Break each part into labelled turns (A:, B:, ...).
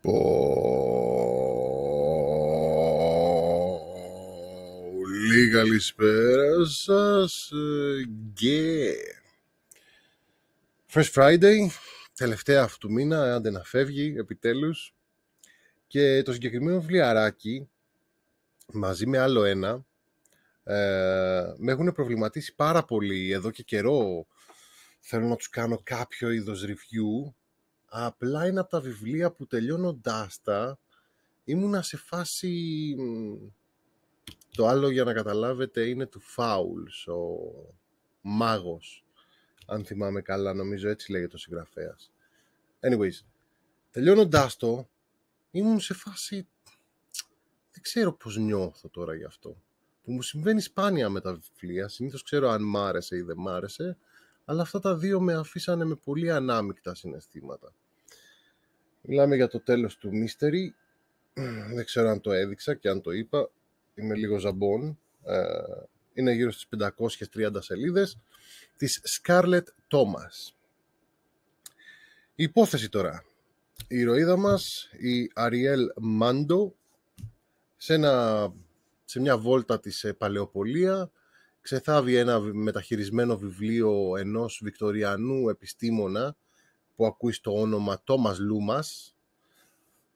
A: Πολύ λοιπόν, καλησπέρα σας και First Friday, τελευταία αυτού μήνα, άντε να φεύγει επιτέλους και το συγκεκριμένο βιβλιαράκι μαζί με άλλο ένα ε, με έχουν προβληματίσει πάρα πολύ εδώ και καιρό θέλω να τους κάνω κάποιο είδος review Απλά είναι από τα βιβλία που τελειώνοντάς τα ήμουνα σε φάση... Το άλλο για να καταλάβετε είναι του Φάουλς, ο μάγος, αν θυμάμαι καλά, νομίζω έτσι λέγεται ο συγγραφέας. Anyways, τελειώνοντάς το, ήμουν σε φάση... Δεν ξέρω πώς νιώθω τώρα γι' αυτό. Που μου συμβαίνει σπάνια με τα βιβλία, συνήθως ξέρω αν μ' άρεσε ή δεν μ' άρεσε, αλλά αυτά τα δύο με αφήσανε με πολύ ανάμεικτα συναισθήματα. Μιλάμε για το τέλος του Mystery. Δεν ξέρω αν το έδειξα και αν το είπα. Είμαι λίγο ζαμπόν. Ε, είναι γύρω στις 530 σελίδες της Scarlett Thomas. Η υπόθεση τώρα. Η ηρωίδα μας, η Αριέλ Μάντο, σε, μια βόλτα της ε, Παλαιοπολία, ξεθάβει ένα μεταχειρισμένο βιβλίο ενός βικτοριανού επιστήμονα που ακούει στο όνομα Τόμας Λούμας,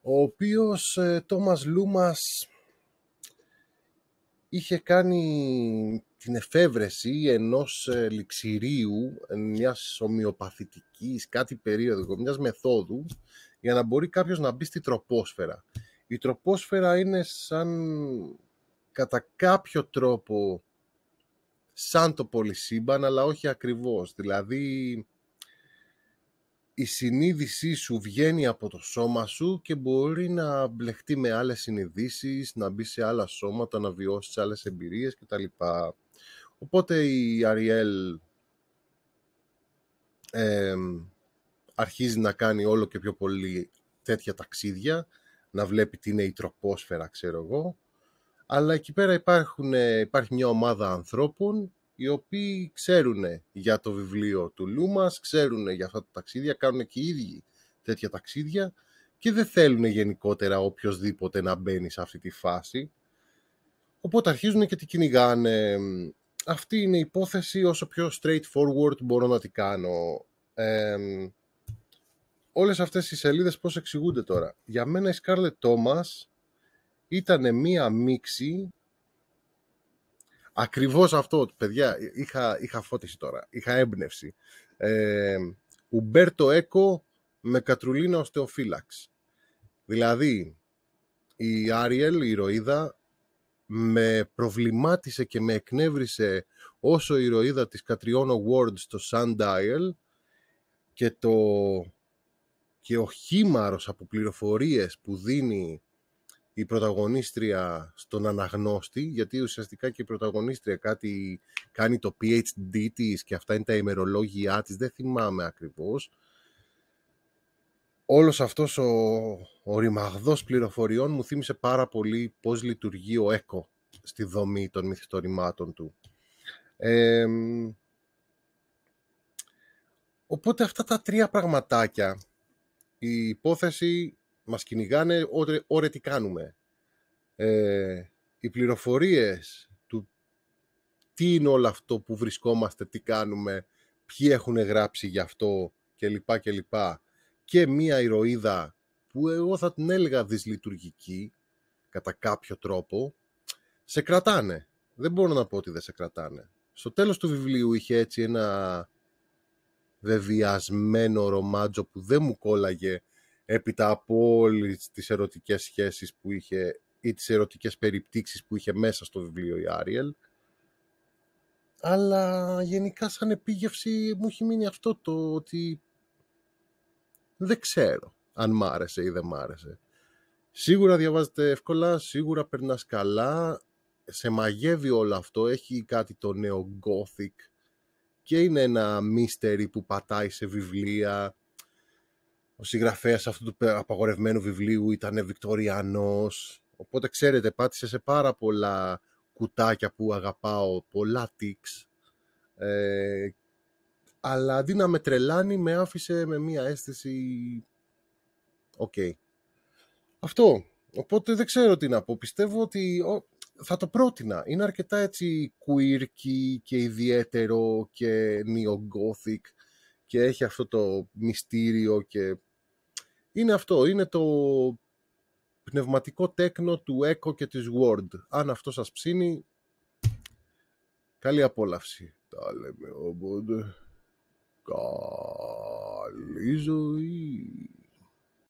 A: ο οποίος ε, Τόμας Λούμας είχε κάνει την εφεύρεση ενός ε, ληξηρίου, μιας ομοιοπαθητικής, κάτι περίοδο, μιας μεθόδου, για να μπορεί κάποιος να μπει στη τροπόσφαιρα. Η τροπόσφαιρα είναι σαν κατά κάποιο τρόπο σαν το πολυσύμπαν, αλλά όχι ακριβώς. Δηλαδή, η συνείδησή σου βγαίνει από το σώμα σου και μπορεί να μπλεχτεί με άλλες συνειδήσεις, να μπει σε άλλα σώματα, να βιώσεις άλλες εμπειρίες κτλ. Οπότε η Αριέλ αρχίζει να κάνει όλο και πιο πολύ τέτοια ταξίδια, να βλέπει τι είναι η τροπόσφαιρα, ξέρω εγώ. Αλλά εκεί πέρα ε, υπάρχει μια ομάδα ανθρώπων οι οποίοι ξέρουν για το βιβλίο του Λούμας, ξέρουν για αυτά τα ταξίδια, κάνουν και οι ίδιοι τέτοια ταξίδια και δεν θέλουν γενικότερα οποιοδήποτε να μπαίνει σε αυτή τη φάση. Οπότε αρχίζουν και την κυνηγάνε. Αυτή είναι η υπόθεση όσο πιο straightforward μπορώ να τη κάνω. Ε, όλες αυτές οι σελίδες πώς εξηγούνται τώρα. Για μένα η Scarlett Thomas ήταν μία μίξη Ακριβώς αυτό, παιδιά, είχα, είχα φώτιση τώρα. Είχα έμπνευση. Ε, Ουμπέρτο Έκο με Κατρουλίνα Οστεοφύλαξ. Δηλαδή, η Άριελ, η ηρωίδα, με προβλημάτισε και με εκνεύρισε όσο η ηρωίδα της Κατριών Award στο Sundial και το και ο χήμαρος από πληροφορίες που δίνει η πρωταγωνίστρια στον αναγνώστη, γιατί ουσιαστικά και η πρωταγωνίστρια κάτι κάνει το PhD της και αυτά είναι τα ημερολόγια της, δεν θυμάμαι ακριβώς. Όλος αυτός ο, ο ρημαγδός πληροφοριών μου θύμισε πάρα πολύ πώς λειτουργεί ο ΕΚΟ στη δομή των μυθιστορημάτων του. οπότε αυτά τα τρία πραγματάκια, η υπόθεση μας κυνηγάνε ώρε, τι κάνουμε. Ε, οι πληροφορίες του τι είναι όλο αυτό που βρισκόμαστε, τι κάνουμε, ποιοι έχουν γράψει γι' αυτό κλπ. Και μία ηρωίδα που εγώ θα την έλεγα δυσλειτουργική, κατά κάποιο τρόπο, σε κρατάνε. Δεν μπορώ να πω ότι δεν σε κρατάνε. Στο τέλος του βιβλίου είχε έτσι ένα βεβιασμένο ρομάτζο που δεν μου κόλλαγε έπειτα από όλες τις ερωτικές σχέσεις που είχε ή τις ερωτικές περιπτύξεις που είχε μέσα στο βιβλίο η Άριελ. Αλλά γενικά σαν επίγευση μου έχει μείνει αυτό το ότι δεν ξέρω αν μ' άρεσε ή δεν μ' άρεσε. Σίγουρα διαβάζεται εύκολα, σίγουρα περνάς καλά, σε μαγεύει όλο αυτό, έχει κάτι το νέο gothic και είναι ένα μίστερι που πατάει σε βιβλία ο συγγραφέας αυτού του απαγορευμένου βιβλίου ήταν Βικτοριανός. Οπότε, ξέρετε, πάτησε σε πάρα πολλά κουτάκια που αγαπάω, πολλά τίξ. Ε, αλλά αντί να με τρελάνει, με άφησε με μία αίσθηση... Οκ. Αυτό. Οπότε δεν ξέρω τι να πω. Πιστεύω ότι θα το πρότεινα. Είναι αρκετά έτσι quirky και ιδιαίτερο και neo-gothic και έχει αυτό το μυστήριο και είναι αυτό, είναι το πνευματικό τέκνο του Echo και της Word. Αν αυτό σας ψήνει, καλή απόλαυση. Τα λέμε οπότε. Καλή ζωή.